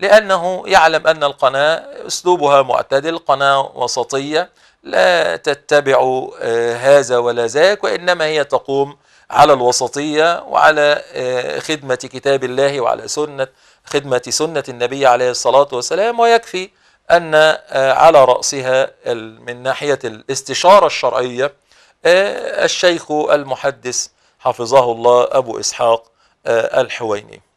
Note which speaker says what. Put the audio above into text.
Speaker 1: لأنه يعلم أن القناة أسلوبها معتدل قناة وسطية لا تتبع آه، هذا ولا ذاك وإنما هي تقوم على الوسطية وعلى آه، خدمة كتاب الله وعلى سنة خدمة سنة النبي عليه الصلاة والسلام ويكفي أن آه، على رأسها من ناحية الاستشارة الشرعية الشيخ المحدث حفظه الله أبو إسحاق الحويني